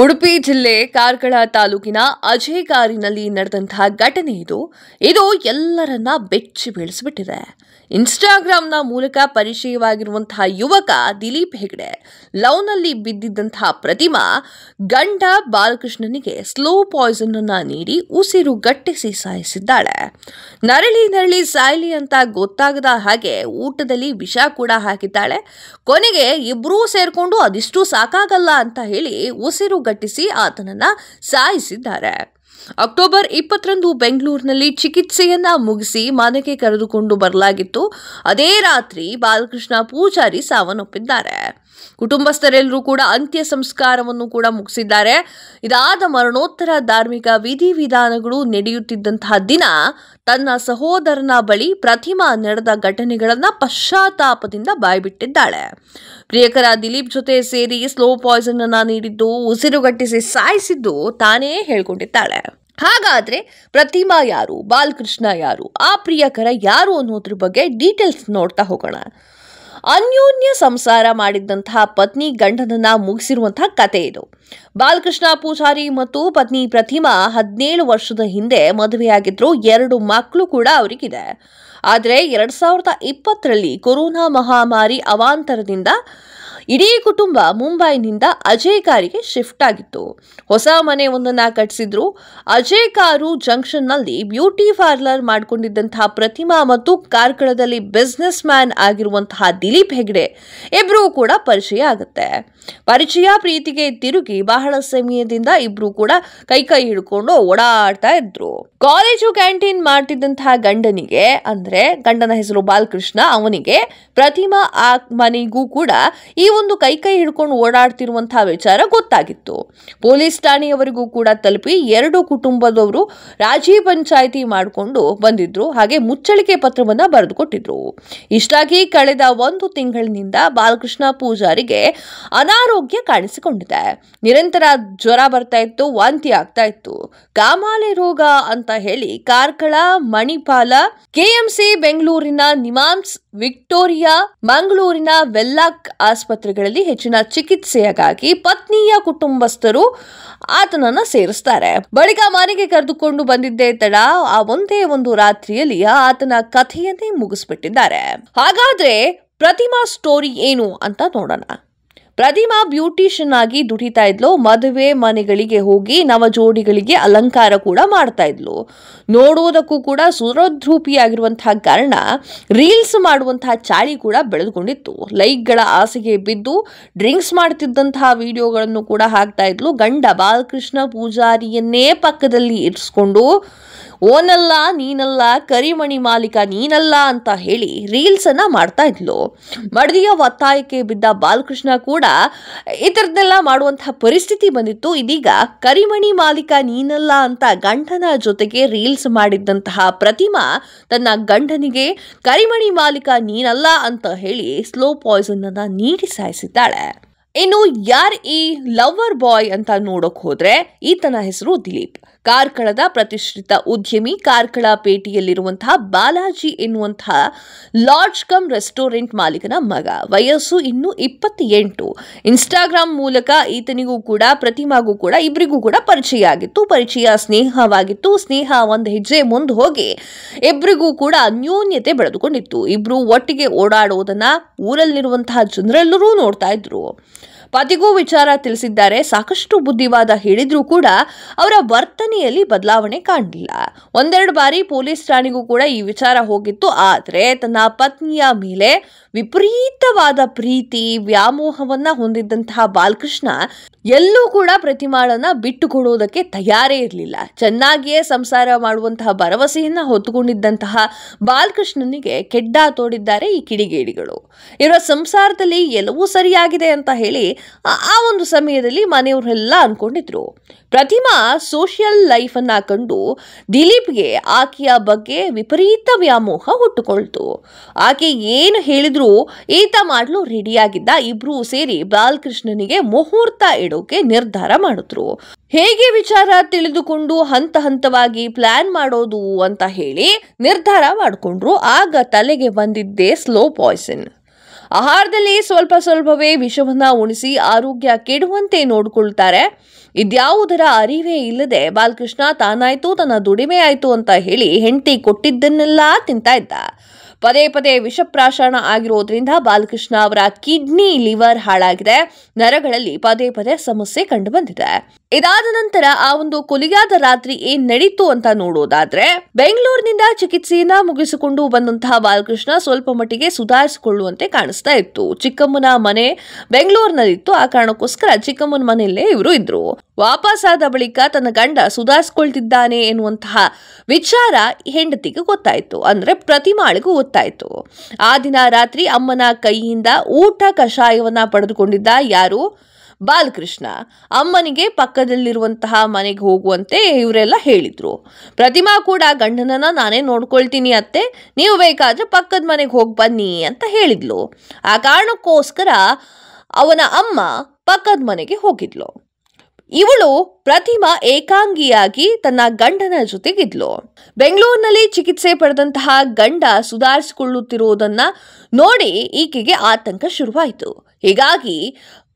ಉಡುಪಿ ಜಿಲ್ಲೆ ಕಾರ್ಕಳ ತಾಲೂಕಿನ ಅಜಯ್ ನಡೆದಂತಹ ಘಟನೆ ಇದು ಇದು ಎಲ್ಲರನ್ನ ಬೆಚ್ಚಿ ಬೀಳಿಸಿಬಿಟ್ಟಿದೆ ಇನ್ಸ್ಟಾಗ್ರಾಂನ ಮೂಲಕ ಪರಿಚಯವಾಗಿರುವಂತಹ ಯುವಕ ದಿಲೀಪ್ ಹೆಗ್ಡೆ ಲವ್ನಲ್ಲಿ ಬಿದ್ದಿದ್ದಂತಹ ಪ್ರತಿಮಾ ಗಂಡ ಬಾಲಕೃಷ್ಣನಿಗೆ ಸ್ಲೋ ಪಾಯ್ಸನ್ ಅನ್ನ ನೀಡಿ ಉಸಿರು ಗಟ್ಟಿಸಿ ಸಾಯಿಸಿದ್ದಾಳೆ ನರಳಿ ನರಳಿ ಸಾಯಲಿ ಅಂತ ಗೊತ್ತಾಗದ ಹಾಗೆ ಊಟದಲ್ಲಿ ವಿಷ ಕೂಡ ಹಾಕಿದ್ದಾಳೆ ಕೊನೆಗೆ ಇಬ್ಬರೂ ಸೇರಿಕೊಂಡು ಅದಿಷ್ಟು ಸಾಕಾಗಲ್ಲ ಅಂತ ಹೇಳಿ ಉಸಿರು ಕಟ್ಟಿಸಿ ಆತನನ್ನ ಸಾಯಿಸಿದ್ದಾರೆ ಅಕ್ಟೋಬರ್ ಇಪ್ಪತ್ತರಂದು ಬೆಂಗಳೂರಿನಲ್ಲಿ ಚಿಕಿತ್ಸೆಯನ್ನ ಮುಗಿಸಿ ಮನೆಗೆ ಕರೆದುಕೊಂಡು ಬರಲಾಗಿತ್ತು ಅದೇ ರಾತ್ರಿ ಬಾಲಕೃಷ್ಣ ಪೂಜಾರಿ ಸಾವನ್ನಪ್ಪಿದ್ದಾರೆ ಕುಟುಂಬಸ್ಥರೆಲ್ಲರೂ ಕೂಡ ಅಂತ್ಯ ಸಂಸ್ಕಾರವನ್ನು ಕೂಡ ಮುಗಿಸಿದ್ದಾರೆ ಇದಾದ ಮರಣೋತ್ತರ ಧಾರ್ಮಿಕ ವಿಧಿವಿಧಾನಗಳು ನಡೆಯುತ್ತಿದ್ದಂತಹ ದಿನ ತನ್ನ ಸಹೋದರನ ಬಳಿ ಪ್ರತಿಮಾ ನಡೆದ ಘಟನೆಗಳನ್ನು ಪಶ್ಚಾತ್ತಾಪದಿಂದ ಬಾಯ್ಬಿಟ್ಟಿದ್ದಾಳೆ ಪ್ರಿಯಕರ ದಿಲೀಪ್ ಜೊತೆ ಸೇರಿ ಸ್ಲೋ ಪಾಯ್ಸನ್ ಅನ್ನ ನೀಡಿದ್ದು ಉಸಿರುಗಟ್ಟಿಸಿ ಸಾಯಿಸಿದ್ದು ತಾನೇ ಹೇಳ್ಕೊಂಡಿದ್ದಾಳೆ ಹಾಗಾದ್ರೆ ಪ್ರತಿಮಾ ಯಾರು ಬಾಲಕೃಷ್ಣ ಯಾರು ಆ ಪ್ರಿಯಕರ ಯಾರು ಅನ್ನೋದ್ರ ಬಗ್ಗೆ ಡೀಟೇಲ್ಸ್ ನೋಡ್ತಾ ಹೋಗೋಣ ಅನ್ಯೋನ್ಯ ಸಂಸಾರ ಮಾಡಿದ್ದಂತಹ ಪತ್ನಿ ಗಂಡನನ್ನ ಮುಗಿಸಿರುವಂತಹ ಕತೆ ಇದು ಬಾಲಕೃಷ್ಣ ಪೂಜಾರಿ ಮತ್ತು ಪತ್ನಿ ಪ್ರತಿಮಾ ಹದಿನೇಳು ವರ್ಷದ ಹಿಂದೆ ಮದುವೆಯಾಗಿದ್ರು ಎರಡು ಮಕ್ಕಳು ಕೂಡ ಅವರಿಗಿದೆ ಆದರೆ ಎರಡ್ ಸಾವಿರದ ಇಪ್ಪತ್ತರಲ್ಲಿ ಕೊರೋನಾ ಮಹಾಮಾರಿ ಅವಾಂತರದಿಂದ ಇಡೀ ಕುಟುಂಬ ಮುಂಬೈನಿಂದ ಅಜಯ್ ಕಾರಿಗೆ ಶಿಫ್ಟ್ ಆಗಿತ್ತು ಹೊಸ ಮನೆ ಒಂದನ್ನು ಕಟ್ಟಿಸಿದ್ರು ಅಜಯ್ ಕಾರು ಜಂಕ್ಷನ್ನಲ್ಲಿ ಬ್ಯೂಟಿ ಪಾರ್ಲರ್ ಮಾಡಿಕೊಂಡಿದ್ದಂತಹ ಪ್ರತಿಮಾ ಮತ್ತು ಕಾರ್ಕಳದಲ್ಲಿ ಬಿಸ್ನೆಸ್ ಮ್ಯಾನ್ ಆಗಿರುವಂತಹ ದಿಲೀಪ್ ಹೆಗ್ಡೆ ಇಬ್ಬರೂ ಕೂಡ ಪರಿಚಯ ಆಗುತ್ತೆ ಪರಿಚಯ ಪ್ರೀತಿಗೆ ತಿರುಗಿ ಬಹಳ ಸಮಯದಿಂದ ಇಬ್ರು ಕೂಡ ಕೈ ಕೈ ಹಿಡ್ಕೊಂಡು ಓಡಾಡ್ತಾ ಇದ್ರು ಕಾಲೇಜು ಕ್ಯಾಂಟೀನ್ ಮಾಡ್ತಿದ್ದಂತಹ ಗಂಡನಿಗೆ ಅಂದ್ರೆ ಗಂಡನ ಹೆಸರು ಬಾಲಕೃಷ್ಣ ಅವನಿಗೆ ಪ್ರತಿಮಾ ಆ ಮನೆಗೂ ಕೂಡ ಈ ಒಂದು ಕೈ ಕೈ ಹಿಡ್ಕೊಂಡು ಓಡಾಡ್ತಿರುವಂತಹ ವಿಚಾರ ಗೊತ್ತಾಗಿತ್ತು ಪೊಲೀಸ್ ಠಾಣೆಯವರಿಗೂ ಕೂಡ ತಲುಪಿ ಎರಡು ಕುಟುಂಬದವರು ರಾಜಿ ಪಂಚಾಯಿತಿ ಮಾಡಿಕೊಂಡು ಬಂದಿದ್ರು ಹಾಗೆ ಮುಚ್ಚಳಿಕೆ ಪತ್ರವನ್ನ ಬರೆದುಕೊಟ್ಟಿದ್ರು ಇಷ್ಟಾಗಿ ಕಳೆದ ಒಂದು ತಿಂಗಳಿನಿಂದ ಬಾಲಕೃಷ್ಣ ಪೂಜಾರಿಗೆ ಅನಾರೋಗ್ಯ ಕಾಣಿಸಿಕೊಂಡಿದೆ ನಿರಂತರ ಜ್ವರ ಬರ್ತಾ ಇತ್ತು ವಾಂತಿ ಆಗ್ತಾ ಇತ್ತು ಕಾಮಾಲೆ ರೋಗ ಅಂತ ಹೇಳಿ ಕಾರ್ಕಳ ಮಣಿಪಾಲ ಕೆಎಂಸಿ ಬೆಂಗಳೂರಿನ ನಿಮಾಂಸ್ ವಿಕ್ಟೋರಿಯಾ ಮಂಗಳೂರಿನ ವೆಲ್ಲಾಕ್ ಆಸ್ಪತ್ರೆ ಆಸ್ಪತ್ರೆಗಳಲ್ಲಿ ಹೆಚ್ಚಿನ ಚಿಕಿತ್ಸೆಯಾಗಿ ಪತ್ನಿಯ ಕುಟುಂಬಸ್ಥರು ಆತನನ್ನ ಸೇರಿಸ್ತಾರೆ ಬಳಿಕ ಮನೆಗೆ ಕರೆದುಕೊಂಡು ಬಂದಿದ್ದೇ ತಡ ಆ ಒಂದೇ ಒಂದು ರಾತ್ರಿಯಲ್ಲಿ ಆತನ ಕಥೆಯನ್ನೇ ಮುಗಿಸ್ಬಿಟ್ಟಿದ್ದಾರೆ ಹಾಗಾದ್ರೆ ಪ್ರತಿಮಾ ಸ್ಟೋರಿ ಏನು ಅಂತ ನೋಡೋಣ ಪ್ರತಿಮಾ ಬ್ಯೂಟಿಷಿಯನ್ ಆಗಿ ದುಡಿತಾ ಇದ್ಲು ಮದುವೆ ಮನೆಗಳಿಗೆ ಹೋಗಿ ನವ ಜೋಡಿಗಳಿಗೆ ಅಲಂಕಾರ ಕೂಡ ಮಾಡ್ತಾ ಇದ್ಲು ನೋಡುವುದಕ್ಕೂ ಕೂಡ ಸುರದ್ರೂಪಿಯಾಗಿರುವಂತಹ ಕಾರಣ ರೀಲ್ಸ್ ಮಾಡುವಂತಹ ಚಾಳಿ ಕೂಡ ಬೆಳೆದುಕೊಂಡಿತ್ತು ಲೈಕ್ಗಳ ಆಸೆಗೆ ಬಿದ್ದು ಡ್ರಿಂಕ್ಸ್ ಮಾಡ್ತಿದ್ದಂತಹ ವಿಡಿಯೋಗಳನ್ನು ಕೂಡ ಹಾಕ್ತಾ ಇದ್ಲು ಗಂಡ ಬಾಲಕೃಷ್ಣ ಪೂಜಾರಿಯನ್ನೇ ಪಕ್ಕದಲ್ಲಿ ಇರಿಸ್ಕೊಂಡು ಓನಲ್ಲ ನೀನಲ್ಲ ಕರಿಮಣಿ ಮಾಲೀಕ ನೀನಲ್ಲ ಅಂತ ಹೇಳಿ ರೀಲ್ಸನ್ನು ಮಾಡ್ತಾ ಇದ್ಲು ಮಡದಿಯ ಒತ್ತಾಯಕ್ಕೆ ಬಿದ್ದ ಬಾಲಕೃಷ್ಣ ಕೂಡ ಈ ಥರದ್ದೆಲ್ಲ ಮಾಡುವಂತಹ ಪರಿಸ್ಥಿತಿ ಬಂದಿತ್ತು ಇದೀಗ ಕರಿಮಣಿ ಮಾಲೀಕ ನೀನಲ್ಲ ಅಂತ ಗಂಡನ ಜೊತೆಗೆ ರೀಲ್ಸ್ ಮಾಡಿದ್ದಂತಹ ಪ್ರತಿಮಾ ತನ್ನ ಗಂಡನಿಗೆ ಕರಿಮಣಿ ಮಾಲೀಕ ನೀನಲ್ಲ ಅಂತ ಹೇಳಿ ಸ್ಲೋ ಪಾಯ್ಸನ್ ಅನ್ನ ನೀಡಿ ಸಾಯಿಸಿದ್ದಾಳೆ ಇನ್ನು ಯಾರ್ ಈ ಲವರ್ ಬಾಯ್ ಅಂತ ನೋಡೋಕೆ ಹೋದ್ರೆ ಈತನ ಹೆಸರು ದಿಲೀಪ್ ಕಾರ್ಕಳದ ಪ್ರತಿಷ್ಠಿತ ಉದ್ಯಮಿ ಕಾರ್ಕಳ ಪೇಟೆಯಲ್ಲಿರುವಂತಹ ಬಾಲಾಜಿ ಎನ್ನುವಂತಹ ಲಾಡ್ಜ್ ಕಮ್ ರೆಸ್ಟೋರೆಂಟ್ ಮಾಲೀಕನ ಮಗ ವಯಸ್ಸು ಇನ್ನು ಇಪ್ಪತ್ತೆಂಟು ಇನ್ಸ್ಟಾಗ್ರಾಮ್ ಮೂಲಕ ಈತನಿಗೂ ಕೂಡ ಪ್ರತಿಮಾಗೂ ಕೂಡ ಇಬ್ಬರಿಗೂ ಕೂಡ ಪರಿಚಯ ಆಗಿತ್ತು ಪರಿಚಯ ಸ್ನೇಹವಾಗಿತ್ತು ಸ್ನೇಹ ಒಂದು ಹೆಜ್ಜೆ ಮುಂದೆ ಹೋಗಿ ಇಬ್ಬರಿಗೂ ಕೂಡ ಅನ್ಯೋನ್ಯತೆ ಬೆಳೆದುಕೊಂಡಿತ್ತು ಇಬ್ರು ಒಟ್ಟಿಗೆ ಓಡಾಡುವುದನ್ನು ಊರಲ್ಲಿರುವಂತಹ ಜನರೆಲ್ಲರೂ ನೋಡ್ತಾ ಇದ್ರು ಪತಿಗೂ ವಿಚಾರ ತಿಳಿಸಿದ್ದಾರೆ ಸಾಕಷ್ಟು ಬುದ್ಧಿವಾದ ಹೇಳಿದ್ರೂ ಕೂಡ ಅವರ ವರ್ತನೆಯಲ್ಲಿ ಬದಲಾವಣೆ ಕಾಣಲಿಲ್ಲ ಒಂದೆರಡು ಬಾರಿ ಪೊಲೀಸ್ ಠಾಣೆಗೂ ಕೂಡ ಈ ವಿಚಾರ ಹೋಗಿತ್ತು ಆದರೆ ತನ್ನ ಪತ್ನಿಯ ಮೇಲೆ ವಿಪರೀತವಾದ ಪ್ರೀತಿ ವ್ಯಾಮೋಹವನ್ನ ಹೊಂದಿದ್ದಂತಹ ಬಾಲಕೃಷ್ಣ ಎಲ್ಲೂ ಕೂಡ ಪ್ರತಿಮಾಳನ್ನ ಬಿಟ್ಟು ತಯಾರೇ ಇರಲಿಲ್ಲ ಚೆನ್ನಾಗಿಯೇ ಸಂಸಾರ ಮಾಡುವಂತಹ ಭರವಸೆಯನ್ನ ಹೊತ್ತುಕೊಂಡಿದ್ದಂತಹ ಬಾಲಕೃಷ್ಣನಿಗೆ ಕೆಡ್ಡ ತೋಡಿದ್ದಾರೆ ಈ ಕಿಡಿಗೇಡಿಗಳು ಇವರ ಸಂಸಾರದಲ್ಲಿ ಎಲ್ಲವೂ ಸರಿಯಾಗಿದೆ ಅಂತ ಹೇಳಿ ಆ ಒಂದು ಸಮಯದಲ್ಲಿ ಮನೆಯವರೆಲ್ಲ ಅನ್ಕೊಂಡಿದ್ರು ಪ್ರತಿಮಾ ಸೋಷಿಯಲ್ ಅನ್ನ ಕಂಡು ದಿಲೀಪ್ಗೆ ಆಕೆಯ ಬಗ್ಗೆ ವಿಪರೀತ ವ್ಯಾಮೋಹ ಹುಟ್ಟುಕೊಳ್ತು ಆಕೆ ಏನು ಹೇಳಿದ್ರು ಇಬ್ರು ಈತ ಮಾಡಲು ರೆಡಿಯಾಗಿದ್ದ ಇಬ್ರು ಸೇರಿ ಬಾಲಕೃಷ್ಣನಿಗೆ ಮುಹೂರ್ತ ಇಡೋಕೆ ನಿರ್ಧಾರ ಮಾಡಿದ್ರು ಹೇಗೆ ವಿಚಾರ ತಿಳಿದುಕೊಂಡು ಹಂತ ಹಂತವಾಗಿ ಪ್ಲಾನ್ ಮಾಡೋದು ಅಂತ ಹೇಳಿ ನಿರ್ಧಾರ ಮಾಡಿಕೊಂಡ್ರು ಆಗ ತಲೆಗೆ ಬಂದಿದ್ದೆ ಸ್ಲೋ ಪಾಯ್ಸನ್ ಆಹಾರದಲ್ಲಿ ಸ್ವಲ್ಪ ಸ್ವಲ್ಪವೇ ವಿಷವನ್ನ ಉಣಿಸಿ ಆರೋಗ್ಯ ಕೆಡುವಂತೆ ನೋಡಿಕೊಳ್ತಾರೆ ಇದ್ಯಾವುದರ ಅರಿವೇ ಇಲ್ಲದೆ ಬಾಲಕೃಷ್ಣ ತಾನಾಯ್ತು ತನ್ನ ದುಡಿಮೆ ಆಯ್ತು ಅಂತ ಹೇಳಿ ಹೆಂಡತಿ ಕೊಟ್ಟಿದ್ದನ್ನೆಲ್ಲ ತಿಂತ ಇದ್ದ ಪದೇ ಪದೇ ವಿಷಪ್ರಾಶಾಣ ಆಗಿರೋದ್ರಿಂದ ಬಾಲಕೃಷ್ಣ ಅವರ ಕಿಡ್ನಿ ಲಿವರ್ ಹಾಳಾಗಿದೆ ನರಗಳಲ್ಲಿ ಪದೇ ಪದೇ ಸಮಸ್ಯೆ ಕಂಡು ಬಂದಿದೆ ಇದಾದ ನಂತರ ಆ ಒಂದು ಕೊಲಿಯಾದ ರಾತ್ರಿ ಏನ್ ನಡೀತು ಅಂತ ನೋಡೋದಾದ್ರೆ ಬೆಂಗಳೂರಿನಿಂದ ಚಿಕಿತ್ಸೆಯನ್ನ ಮುಗಿಸಿಕೊಂಡು ಬಂದಂತಹ ಬಾಲಕೃಷ್ಣ ಸ್ವಲ್ಪ ಮಟ್ಟಿಗೆ ಸುಧಾರಿಸಿಕೊಳ್ಳುವಂತೆ ಕಾಣಿಸ್ತಾ ಇತ್ತು ಚಿಕ್ಕಮ್ಮನ ಮನೆ ಬೆಂಗಳೂರಿನಲ್ಲಿತ್ತು ಆ ಕಾರಣಕ್ಕೋಸ್ಕರ ಚಿಕ್ಕಮ್ಮನ ಮನೆಯಲ್ಲೇ ಇವರು ಇದ್ರು ಆದ ಬಳಿಕ ತನ್ನ ಗಂಡ ಸುಧಾರಿಸಿಕೊಳ್ತಿದ್ದಾನೆ ಎನ್ನುವಂತಹ ವಿಚಾರ ಹೆಂಡತಿಗೆ ಗೊತ್ತಾಯ್ತು ಅಂದ್ರೆ ಪ್ರತಿಮಾಳಿಗೂ ಗೊತ್ತಾಯ್ತು ಇತ್ತು ಆ ದಿನ ರಾತ್ರಿ ಅಮ್ಮನ ಕೈಯಿಂದ ಊಟ ಕಷಾಯವನ್ನ ಪಡೆದುಕೊಂಡಿದ್ದ ಯಾರು ಬಾಲಕೃಷ್ಣ ಅಮ್ಮನಿಗೆ ಪಕ್ಕದಲ್ಲಿರುವಂತಹ ಮನೆಗೆ ಹೋಗುವಂತೆ ಇವರೆಲ್ಲ ಹೇಳಿದರು ಪ್ರತಿಮಾ ಕೂಡ ಗಂಡನನ್ನ ನಾನೇ ನೋಡ್ಕೊಳ್ತೀನಿ ಅತ್ತೆ ನೀವು ಬೇಕಾದ್ರೆ ಪಕ್ಕದ ಮನೆಗೆ ಹೋಗಿ ಬನ್ನಿ ಅಂತ ಹೇಳಿದ್ಲು ಆ ಕಾರಣಕ್ಕೋಸ್ಕರ ಅವನ ಅಮ್ಮ ಪಕ್ಕದ ಮನೆಗೆ ಹೋಗಿದ್ಲು ಇವಳು ಪ್ರತಿಮಾ ಏಕಾಂಗಿಯಾಗಿ ತನ್ನ ಗಂಡನ ಜೊತೆಗಿದ್ಲು ಬೆಂಗಳೂರಿನಲ್ಲಿ ಚಿಕಿತ್ಸೆ ಪಡೆದಂತಹ ಗಂಡ ಸುಧಾರಿಸಿಕೊಳ್ಳುತ್ತಿರುವುದನ್ನ ನೋಡಿ ಈಕೆಗೆ ಆತಂಕ ಶುರುವಾಯಿತು ಹೀಗಾಗಿ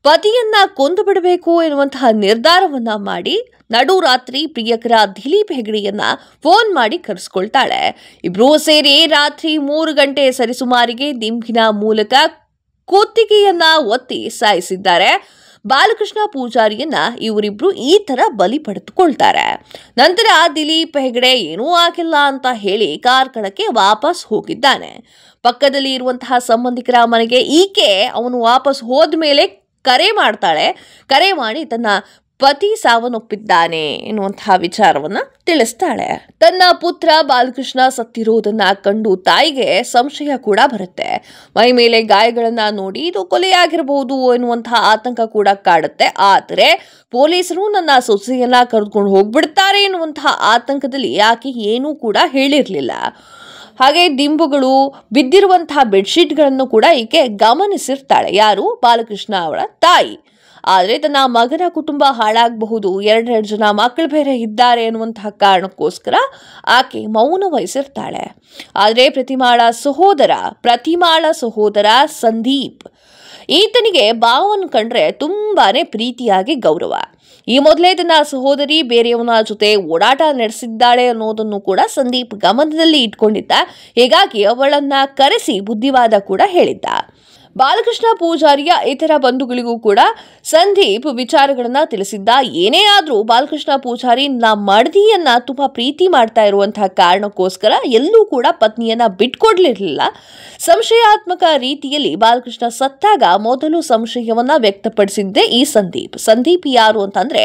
ಪತಿಯನ್ನ ಕೊಂದು ಬಿಡಬೇಕು ಎನ್ನುವಂತಹ ನಿರ್ಧಾರವನ್ನ ಮಾಡಿ ನಡು ರಾತ್ರಿ ಪ್ರಿಯಕರ ದಿಲೀಪ್ ಹೆಗಡೆಯನ್ನ ಫೋನ್ ಮಾಡಿ ಕರೆಸ್ಕೊಳ್ತಾಳೆ ಇಬ್ರು ಸೇರಿ ರಾತ್ರಿ ಮೂರು ಗಂಟೆ ಸರಿಸುಮಾರಿಗೆ ದಿಂಬಿನ ಮೂಲಕ ಕುತ್ತಿಗೆಯನ್ನ ಒತ್ತಿ ಸಾಯಿಸಿದ್ದಾರೆ ಬಾಲಕೃಷ್ಣ ಪೂಜಾರಿಯನ್ನ ಇವರಿಬ್ರು ಈ ತರ ಬಲಿ ಪಡೆದುಕೊಳ್ತಾರೆ ನಂತರ ದಿಲೀಪ್ ಹೆಗಡೆ ಏನೂ ಆಗಿಲ್ಲ ಅಂತ ಹೇಳಿ ಕಾರ್ಕಳಕ್ಕೆ ವಾಪಸ್ ಹೋಗಿದ್ದಾನೆ ಪಕ್ಕದಲ್ಲಿ ಇರುವಂತಹ ಸಂಬಂಧಿಕರ ಮನೆಗೆ ಈಕೆ ಅವನು ವಾಪಸ್ ಹೋದ ಮೇಲೆ ಕರೆ ಮಾಡ್ತಾಳೆ ಕರೆ ಮಾಡಿ ತನ್ನ ಪತಿ ಸಾವನ್ನೊಪ್ಪಿದ್ದಾನೆ ಎನ್ನುವಂತಹ ವಿಚಾರವನ್ನ ತಿಳಿಸ್ತಾಳೆ ತನ್ನ ಪುತ್ರ ಬಾಲಕೃಷ್ಣ ಸತ್ತಿರುವುದನ್ನ ಕಂಡು ತಾಯಿಗೆ ಸಂಶಯ ಕೂಡ ಬರುತ್ತೆ ಮೈ ಮೇಲೆ ಗಾಯಗಳನ್ನ ನೋಡಿ ಇದು ಕೊಲೆಯಾಗಿರಬಹುದು ಎನ್ನುವಂತಹ ಆತಂಕ ಕೂಡ ಕಾಡುತ್ತೆ ಆದರೆ ಪೊಲೀಸರು ನನ್ನ ಸೊಸೆಯನ್ನ ಕರೆದುಕೊಂಡು ಹೋಗ್ಬಿಡ್ತಾರೆ ಎನ್ನುವಂತಹ ಆತಂಕದಲ್ಲಿ ಯಾಕೆ ಏನೂ ಕೂಡ ಹೇಳಿರಲಿಲ್ಲ ಹಾಗೆ ದಿಂಬುಗಳು ಬಿದ್ದಿರುವಂತಹ ಬೆಡ್ಶೀಟ್ಗಳನ್ನು ಕೂಡ ಈಕೆ ಗಮನಿಸಿರ್ತಾಳೆ ಯಾರು ಬಾಲಕೃಷ್ಣ ಅವಳ ತಾಯಿ ಆದರೆ ತನ್ನ ಮಗನ ಕುಟುಂಬ ಹಾಳಾಗಬಹುದು ಎರಡೆರಡು ಜನ ಮಕ್ಕಳು ಬೇರೆ ಇದ್ದಾರೆ ಅನ್ನುವಂತಹ ಕಾರಣಕ್ಕೋಸ್ಕರ ಆಕೆ ಮೌನ ವಹಿಸಿರ್ತಾಳೆ ಆದರೆ ಪ್ರತಿಮಾಳ ಸಹೋದರ ಪ್ರತಿಮಾಳ ಸಹೋದರ ಸಂದೀಪ್ ಈತನಿಗೆ ಬಾವನ್ ಕಂಡ್ರೆ ತುಂಬಾನೇ ಪ್ರೀತಿಯಾಗಿ ಗೌರವ ಈ ಮೊದಲೇ ತನ್ನ ಸಹೋದರಿ ಬೇರೆಯವನ ಜೊತೆ ಓಡಾಟ ನಡೆಸಿದ್ದಾಳೆ ಅನ್ನೋದನ್ನು ಕೂಡ ಸಂದೀಪ್ ಗಮನದಲ್ಲಿ ಇಟ್ಕೊಂಡಿದ್ದ ಹೀಗಾಗಿ ಅವಳನ್ನ ಕರೆಸಿ ಬುದ್ಧಿವಾದ ಕೂಡ ಹೇಳಿದ್ದ ಬಾಲಕೃಷ್ಣ ಪೂಜಾರಿಯ ಇತರ ಬಂಧುಗಳಿಗೂ ಕೂಡ ಸಂದೀಪ್ ವಿಚಾರಗಳನ್ನ ತಿಳಿಸಿದ್ದ ಏನೇ ಆದರೂ ಬಾಲಕೃಷ್ಣ ಪೂಜಾರಿ ನಮ್ಮ ಮಡದಿಯನ್ನ ತುಂಬ ಪ್ರೀತಿ ಮಾಡ್ತಾ ಇರುವಂತಹ ಕಾರಣಕ್ಕೋಸ್ಕರ ಎಲ್ಲೂ ಕೂಡ ಪತ್ನಿಯನ್ನ ಬಿಟ್ಕೊಡ್ಲಿರಲಿಲ್ಲ ಸಂಶಯಾತ್ಮಕ ರೀತಿಯಲ್ಲಿ ಬಾಲಕೃಷ್ಣ ಸತ್ತಾಗ ಮೊದಲು ಸಂಶಯವನ್ನ ವ್ಯಕ್ತಪಡಿಸಿದ್ದೆ ಈ ಸಂದೀಪ್ ಸಂದೀಪ್ ಯಾರು ಅಂತಂದ್ರೆ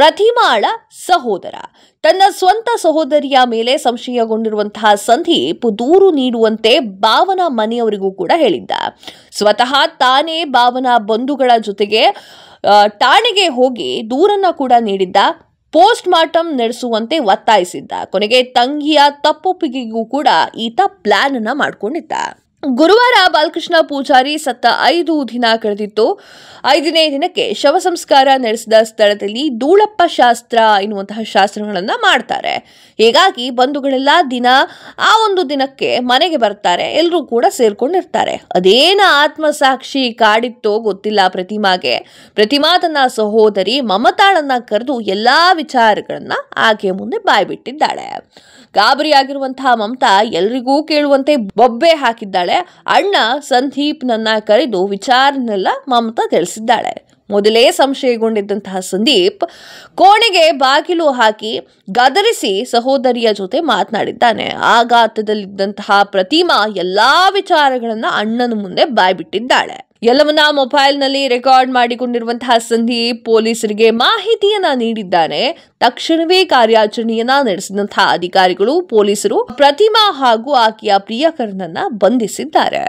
ಪ್ರತಿಮಾಳ ಸಹೋದರ ತನ್ನ ಸ್ವಂತ ಸಹೋದರಿಯ ಮೇಲೆ ಸಂಶಯಗೊಂಡಿರುವಂತಹ ಸಂದೀಪ್ ದೂರು ನೀಡುವಂತೆ ಭಾವನಾ ಮನೆಯವರಿಗೂ ಕೂಡ ಹೇಳಿದ್ದ ಸ್ವತಃ ತಾನೇ ಭಾವನಾ ಬಂಧುಗಳ ಜೊತೆಗೆ ಠಾಣೆಗೆ ಹೋಗಿ ದೂರನ್ನ ಕೂಡ ನೀಡಿದ್ದ ಪೋಸ್ಟ್ ಮಾರ್ಟಮ್ ನಡೆಸುವಂತೆ ಒತ್ತಾಯಿಸಿದ್ದ ಕೊನೆಗೆ ತಂಗಿಯ ತಪ್ಪೊಪ್ಪಿಗೆಗೂ ಕೂಡ ಈತ ಪ್ಲಾನ್ ಅನ್ನ ಮಾಡಿಕೊಂಡಿದ್ದ ಗುರುವಾರ ಬಾಲಕೃಷ್ಣ ಪೂಜಾರಿ ಸತ್ತ ಐದು ದಿನ ಕಳೆದಿತ್ತು ಐದನೇ ದಿನಕ್ಕೆ ಶವ ಸಂಸ್ಕಾರ ನಡೆಸಿದ ಸ್ಥಳದಲ್ಲಿ ಧೂಳಪ್ಪ ಶಾಸ್ತ್ರ ಎನ್ನುವಂತಹ ಶಾಸ್ತ್ರಗಳನ್ನು ಮಾಡ್ತಾರೆ ಹೀಗಾಗಿ ಬಂಧುಗಳೆಲ್ಲ ದಿನ ಆ ಒಂದು ದಿನಕ್ಕೆ ಮನೆಗೆ ಬರ್ತಾರೆ ಎಲ್ಲರೂ ಕೂಡ ಸೇರ್ಕೊಂಡಿರ್ತಾರೆ ಅದೇನ ಆತ್ಮಸಾಕ್ಷಿ ಕಾಡಿತ್ತೋ ಗೊತ್ತಿಲ್ಲ ಪ್ರತಿಮಾಗೆ ಪ್ರತಿಮಾ ತನ್ನ ಸಹೋದರಿ ಮಮತಾಳನ್ನ ಕರೆದು ಎಲ್ಲ ವಿಚಾರಗಳನ್ನ ಆಕೆ ಮುಂದೆ ಬಾಯ್ಬಿಟ್ಟಿದ್ದಾಳೆ ಗಾಬರಿಯಾಗಿರುವಂತಹ ಮಮತಾ ಎಲ್ರಿಗೂ ಕೇಳುವಂತೆ ಬೊಬ್ಬೆ ಹಾಕಿದ್ದಾಳೆ ಹೇಳಿದ್ದಾಳೆ ಅಣ್ಣ ನನ್ನ ಕರೆದು ವಿಚಾರನೆಲ್ಲ ಮಮತಾ ತಿಳಿಸಿದ್ದಾಳೆ ಮೊದಲೇ ಸಂಶಯಗೊಂಡಿದ್ದಂತಹ ಸಂದೀಪ್ ಕೋಣೆಗೆ ಬಾಗಿಲು ಹಾಕಿ ಗದರಿಸಿ ಸಹೋದರಿಯ ಜೊತೆ ಮಾತನಾಡಿದ್ದಾನೆ ಆಘಾತದಲ್ಲಿದ್ದಂತಹ ಪ್ರತಿಮಾ ಎಲ್ಲಾ ವಿಚಾರಗಳನ್ನ ಅಣ್ಣನ ಮುಂದೆ ಬಾಯ್ಬಿಟ್ಟಿದ್ದಾಳೆ ಎಲ್ಲವನ್ನ ಮೊಬೈಲ್ನಲ್ಲಿ ರೆಕಾರ್ಡ್ ಮಾಡಿಕೊಂಡಿರುವಂತಹ ಸಂದೀಪ್ ಪೊಲೀಸರಿಗೆ ಮಾಹಿತಿಯನ್ನ ನೀಡಿದ್ದಾನೆ ತಕ್ಷಣವೇ ಕಾರ್ಯಾಚರಣೆಯನ್ನ ನಡೆಸಿದಂತಹ ಅಧಿಕಾರಿಗಳು ಪೊಲೀಸರು ಪ್ರತಿಮಾ ಹಾಗೂ ಆಕೆಯ ಪ್ರಿಯಕರನನ್ನ ಬಂಧಿಸಿದ್ದಾರೆ